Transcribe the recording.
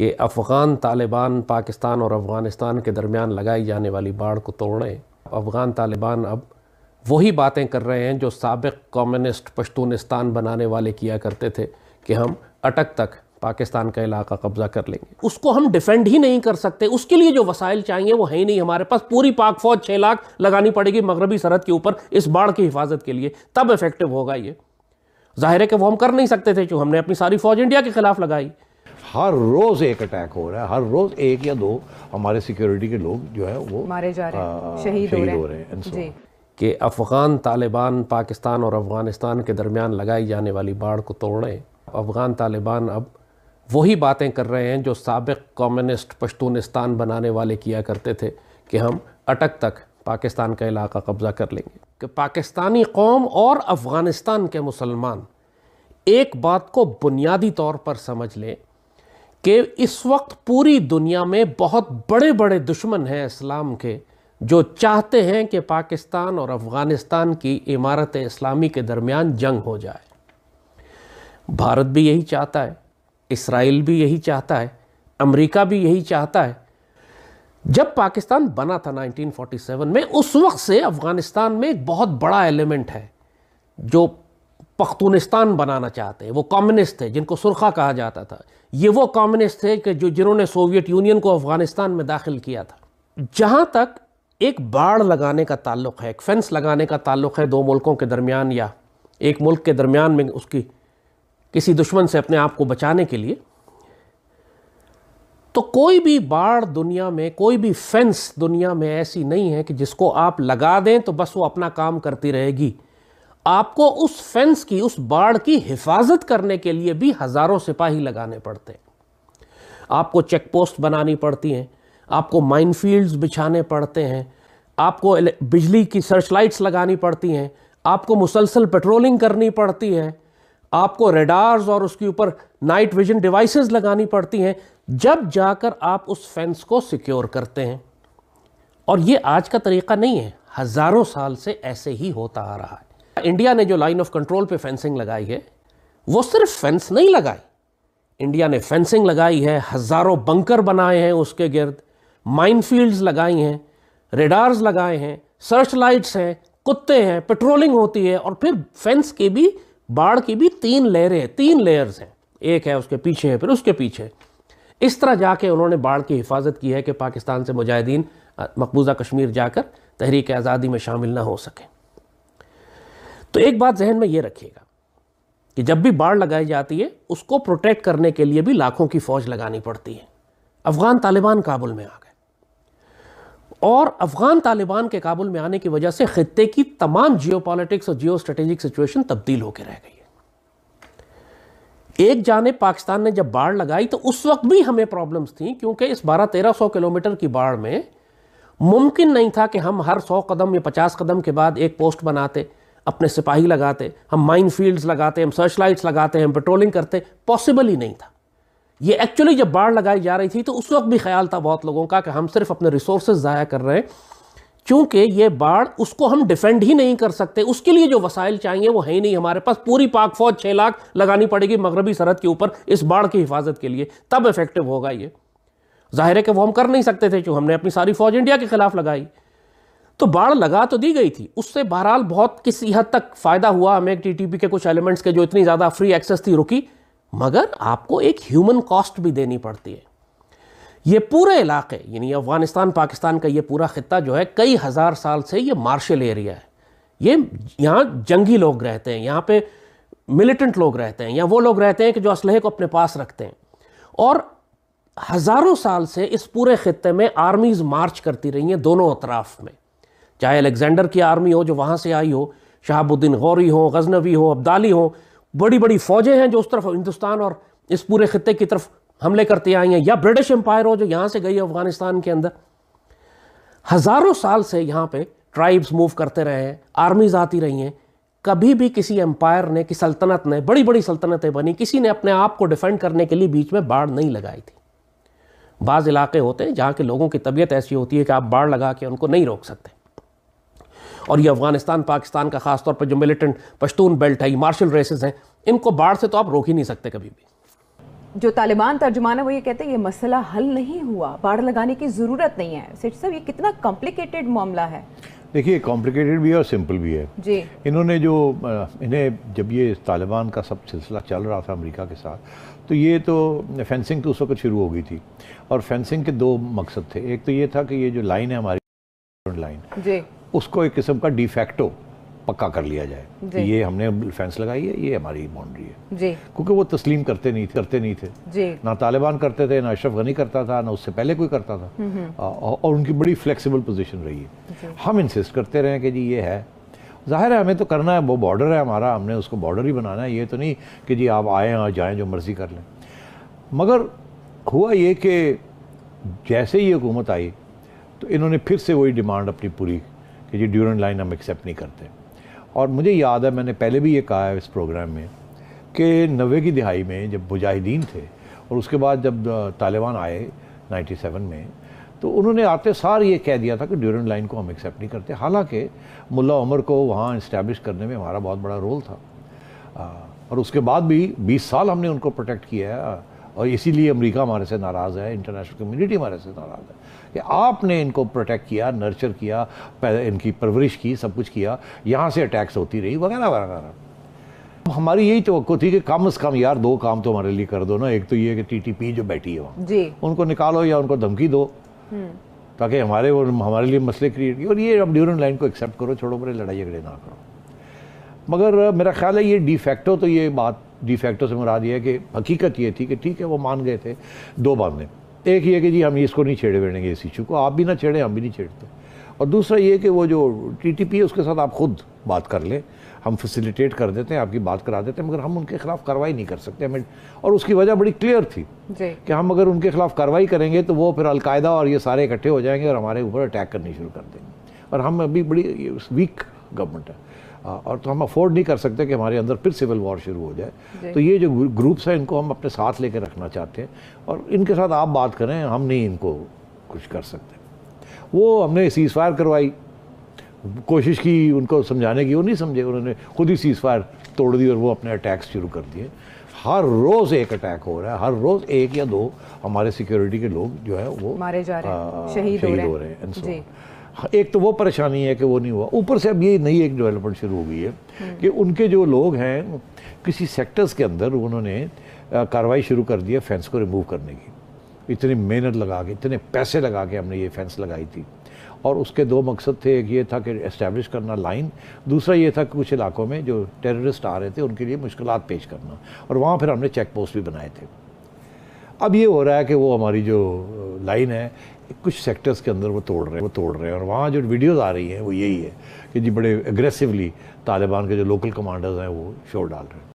कि अफ़गान तालिबान पाकिस्तान और अफ़गानिस्तान के दरमियान लगाई जाने वाली बाढ़ को तोड़ें अफ़गान तालिबान अब वही बातें कर रहे हैं जो सबक कम्युनिस्ट पश्तूनिस्तान बनाने वाले किया करते थे कि हम अटक तक पाकिस्तान का इलाका कब्जा कर लेंगे उसको हम डिफेंड ही नहीं कर सकते उसके लिए जो वसाइल चाहिए वो है ही नहीं हमारे पास पूरी पाक फौज छः लाख लगानी पड़ेगी मगरबी सरहद के ऊपर इस बाढ़ की हिफाजत के लिए तब इफेक्टिव होगा ये जाहिर है कि वो हम कर नहीं सकते थे जो हमने अपनी सारी फौज इंडिया के खिलाफ लगाई हर रोज़ एक अटैक हो रहा है हर रोज़ एक या दो हमारे सिक्योरिटी के लोग जो है वो मारे जा रहे हैं शहीद हो रहे हैं so कि अफ़गान तालिबान पाकिस्तान और अफ़गानिस्तान के दरमियान लगाई जाने वाली बाढ़ को तोड़ें अफ़गान तालिबान अब वही बातें कर रहे हैं जो सबक कम्युनिस्ट पश्तूनिस्तान बनाने वाले किया करते थे कि हम अटक तक पाकिस्तान का इलाका कब्ज़ा कर लेंगे कि पाकिस्तानी कौम और अफ़गानिस्तान के मुसलमान एक बात को बुनियादी तौर पर समझ लें कि इस वक्त पूरी दुनिया में बहुत बड़े बड़े दुश्मन हैं इस्लाम के जो चाहते हैं कि पाकिस्तान और अफ़गानिस्तान की इमारत इस्लामी के दरमियान जंग हो जाए भारत भी यही चाहता है इसराइल भी यही चाहता है अमेरिका भी यही चाहता है जब पाकिस्तान बना था 1947 में उस वक्त से अफ़गानिस्तान में एक बहुत बड़ा एलिमेंट है जो पख्तूनिस्तान बनाना चाहते हैं वो कम्युनिस्ट थे जिनको सुरखा कहा जाता था ये वो कम्युनिस्ट थे कि जो जिन्होंने सोवियत यूनियन को अफ़गानिस्तान में दाखिल किया था जहाँ तक एक बाढ़ लगाने का ताल्लुक़ है एक फेंस लगाने का ताल्लुक़ है दो मुल्कों के दरमियान या एक मुल्क के दरमियान में उसकी किसी दुश्मन से अपने आप को बचाने के लिए तो कोई भी बाढ़ दुनिया में कोई भी फेंस दुनिया में ऐसी नहीं है कि जिसको आप लगा दें तो बस वो अपना काम करती रहेगी आपको उस फेंस की उस बाढ़ की हिफाजत करने के लिए भी हज़ारों सिपाही लगाने पड़ते हैं आपको चेक पोस्ट बनानी पड़ती हैं आपको माइनफील्ड्स बिछाने पड़ते हैं आपको बिजली की सर्च लाइट्स लगानी पड़ती हैं आपको मुसलसल पेट्रोलिंग करनी पड़ती है आपको रेडार्स और उसके ऊपर नाइट विजन डिवाइसेस लगानी पड़ती हैं जब जाकर आप उस फेंस को सिक्योर करते हैं और ये आज का तरीका नहीं है हज़ारों साल से ऐसे ही होता आ रहा है इंडिया ने जो लाइन ऑफ कंट्रोल पे फेंसिंग लगाई है वो सिर्फ फेंस नहीं लगाई इंडिया ने फेंसिंग लगाई है हज़ारों बंकर बनाए हैं उसके गिर्द माइनफील्ड्स लगाई हैं रेडार्स लगाए हैं सर्च लाइट्स हैं कुत्ते हैं पेट्रोलिंग होती है और फिर फेंस की भी बाढ़ की भी तीन लेयरें हैं तीन लेयर्स हैं एक है उसके पीछे है फिर उसके पीछे इस तरह जाके उन्होंने बाढ़ की हिफाजत की है कि पाकिस्तान से मुजाहिदीन मकबूजा कश्मीर जाकर तहरीक आज़ादी में शामिल ना हो सकें तो एक बात जहन में ये रखिएगा कि जब भी बाढ़ लगाई जाती है उसको प्रोटेक्ट करने के लिए भी लाखों की फौज लगानी पड़ती है अफगान तालिबान काबुल में आ गए और अफगान तालिबान के काबुल में आने की वजह से खत्े की तमाम जियो पॉलिटिक्स और जियो स्ट्रेटेजिक सिचुएशन तब्दील होकर रह गई है एक जाने पाकिस्तान ने जब बाढ़ लगाई तो उस वक्त भी हमें प्रॉब्लम्स थी क्योंकि इस बारह तेरह सौ किलोमीटर की बाढ़ में मुमकिन नहीं था कि हम हर सौ कदम या पचास कदम के बाद एक पोस्ट बनाते अपने सिपाही लगाते हम माइन फील्ड्स लगाते हम सर्च लाइट्स लगाते हम पेट्रोलिंग करते पॉसिबल ही नहीं था ये एक्चुअली जब बाढ़ लगाई जा रही थी तो उस वक्त भी ख्याल था बहुत लोगों का कि हम सिर्फ अपने रिसोर्स ज़ाया कर रहे हैं क्योंकि ये बाढ़ उसको हम डिफेंड ही नहीं कर सकते उसके लिए जो वसाइल चाहिए वो है ही नहीं हमारे पास पूरी पाक फौज छः लाख लगानी पड़ेगी मगरबी सरहद के ऊपर इस बाढ़ की हिफाजत के लिए तब इफेक्टिव होगा ये जाहिर है कि वो हम कर नहीं सकते थे क्यों हमने अपनी सारी फौज इंडिया के खिलाफ लगाई तो बाढ़ लगा तो दी गई थी उससे बहरहाल बहुत किसी हद तक फ़ायदा हुआ हमें टीटीपी के कुछ एलिमेंट्स के जो इतनी ज़्यादा फ्री एक्सेस थी रुकी मगर आपको एक ह्यूमन कॉस्ट भी देनी पड़ती है ये पूरे इलाके यानी अफगानिस्तान पाकिस्तान का ये पूरा खत्ता जो है कई हज़ार साल से ये मार्शल एरिया है ये यहाँ जंगी लोग रहते हैं यहाँ पे मिलिटेंट लोग रहते हैं या वो लोग रहते हैं कि जो असलहे को अपने पास रखते हैं और हज़ारों साल से इस पूरे खत्े में आर्मीज़ मार्च करती रही हैं दोनों अतराफ़ में चाहे अलेक्जेंडर की आर्मी हो जो वहाँ से आई हो शहाबुद्दीन गौरी हो गजनवी हो अब्दाली हो बड़ी बड़ी फ़ौजें हैं जो उस तरफ हिंदुस्तान और इस पूरे खत्े की तरफ हमले करती आई हैं या ब्रिटिश एम्पायर हो जो यहाँ से गई है अफगानिस्तान के अंदर हज़ारों साल से यहाँ पर ट्राइब्स मूव करते रहे हैं आर्मीज आती रही हैं कभी भी किसी एम्पायर ने कि सल्तनत ने बड़ी बड़ी सल्तनतें बनी किसी ने अपने आप को डिफेंड करने के लिए बीच में बाढ़ नहीं लगाई थी बाज़ इलाके होते हैं जहाँ के लोगों की तबीयत ऐसी होती है कि आप बाढ़ लगा के उनको नहीं रोक सकते और ये अफगानिस्तान पाकिस्तान का खासतौर पर जो मिलिटेंट पश्तून बेल्ट है ये मार्शल रेसेस हैं इनको बाढ़ से तो आप रोक ही नहीं सकते कभी भी जो तालिबान तर्जुमान है वो ये कहते हैं ये मसला हल नहीं हुआ बाढ़ लगाने की ज़रूरत नहीं है सेठ साहब ये कितना कॉम्प्लिकेटेड मामला है देखिए कॉम्प्लिकेटेड भी है और सिंपल भी है जी इन्होंने जो इन्हें जब ये तालिबान का सब सिलसिला चल रहा था अमेरिका के साथ तो ये तो फेंसिंग तो उस वक्त शुरू हो गई थी और फेंसिंग के दो मकसद थे एक तो ये था कि ये जो लाइन है हमारी लाइन उसको एक किस्म का डिफेक्टो पक्का कर लिया जाए ये हमने फेंस लगाई है ये हमारी बाउंड्री है क्योंकि वो तस्लीम करते नहीं थे करते नहीं थे ना तालिबान करते थे ना अशरफ गनी करता था ना उससे पहले कोई करता था हम्म, हम्म। और उनकी बड़ी फ्लेक्सिबल पोजीशन रही है हम इंसिस्ट करते रहे कि जी ये है जाहिर है हमें तो करना है वो बॉर्डर है हमारा हमने उसको बॉर्डर ही बनाना है ये तो नहीं कि जी आप आएँ और जाएँ जो मर्ज़ी कर लें मगर हुआ ये कि जैसे ही हुकूमत आई तो इन्होंने फिर से वही डिमांड अपनी पूरी कि जी ड्यूरेंट लाइन हम एक्सेप्ट नहीं करते और मुझे याद है मैंने पहले भी ये कहा है इस प्रोग्राम में कि नबे की दिहाई में जब मुजाहिदीन थे और उसके बाद जब तालिबान आए 97 में तो उन्होंने आते सार ये कह दिया था कि ड्यूरेंट लाइन को हम एक्सेप्ट नहीं करते हालांकि मुल्ला उमर को वहाँ इस्टेब्लिश करने में हमारा बहुत बड़ा रोल था और उसके बाद भी 20 साल हमने उनको प्रोटेक्ट किया है और इसीलिए अमेरिका हमारे से नाराज़ है इंटरनेशनल कम्युनिटी हमारे से नाराज़ है कि आपने इनको प्रोटेक्ट किया नर्चर किया इनकी परवरिश की सब कुछ किया यहाँ से अटैक्स होती रही वगैरह वगैरह हमारी यही तो थी कि कम से कम यार दो काम तो हमारे लिए कर दो ना एक तो ये कि टीटीपी जो बैठी है वहाँ उनको निकालो या उनको धमकी दो हम्म। ताकि हमारे वो हमारे लिए मसले क्रिएट किए और ये अब ड्यूरेंट लाइन को एक्सेप्ट करो छोड़ो बड़े लड़ाई झगड़े ना करो मगर मेरा ख्याल है ये डिफेक्टो तो ये बात डिफेक्टो से मुराद ये है कि हकीकत ये थी कि ठीक है वो मान गए थे दो बातें एक ये कि जी हम इसको नहीं छेड़े बेड़ेंगे इस इशू को आप भी ना छेड़ें हम भी नहीं छेड़ते और दूसरा ये कि वो जो टी टी पी है उसके साथ आप खुद बात कर लें हम फैसिलिटेट कर देते हैं आपकी बात करा देते हैं मगर हम उनके खिलाफ कार्रवाई नहीं कर सकते हमें और उसकी वजह बड़ी क्लियर थी कि हम अगर उनके खिलाफ कार्रवाई करेंगे तो वो फिर अलकायदा और ये सारे इकट्ठे हो जाएंगे और हमारे ऊपर अटैक करनी शुरू कर देंगे और हम अभी बड़ी वीक गवर्नमेंट है और तो हम अफोर्ड नहीं कर सकते कि हमारे अंदर फिर सिविल वॉर शुरू हो जाए तो ये जो ग्रुप्स हैं इनको हम अपने साथ लेके रखना चाहते हैं और इनके साथ आप बात करें हम नहीं इनको कुछ कर सकते वो हमने सीज़ फायर करवाई कोशिश की उनको समझाने की वो नहीं समझे उन्होंने खुद ही सीज़ फायर तोड़ दी और वो अपने अटैक्स शुरू कर दिए हर रोज़ एक अटैक हो रहा है हर रोज़ एक या दो हमारे सिक्योरिटी के लोग जो है वो मारे जा रहे हैं शहीद हो रहे हैं एक तो वो परेशानी है कि वो नहीं हुआ ऊपर से अब ये नई एक डेवलपमेंट शुरू हो गई है हम्म। कि उनके जो लोग हैं किसी सेक्टर्स के अंदर उन्होंने कार्रवाई शुरू कर दी है फेंस को रिमूव करने की इतनी मेहनत लगा के इतने पैसे लगा के हमने ये फेंस लगाई थी और उसके दो मकसद थे एक ये था कि इस्टेब्लिश करना लाइन दूसरा ये था कि कुछ इलाकों में जो टेररिस्ट आ रहे थे उनके लिए मुश्किल पेश करना और वहाँ फिर हमने चेक पोस्ट भी बनाए थे अब ये हो रहा है कि वो हमारी जो लाइन है कुछ सेक्टर्स के अंदर वो तोड़ रहे हैं वो तोड़ रहे हैं और वहाँ जो वीडियोज़ आ रही हैं वो यही है कि जी बड़े एग्रेसिवली तालिबान के जो लोकल कमांडर्स हैं वो शोर डाल रहे हैं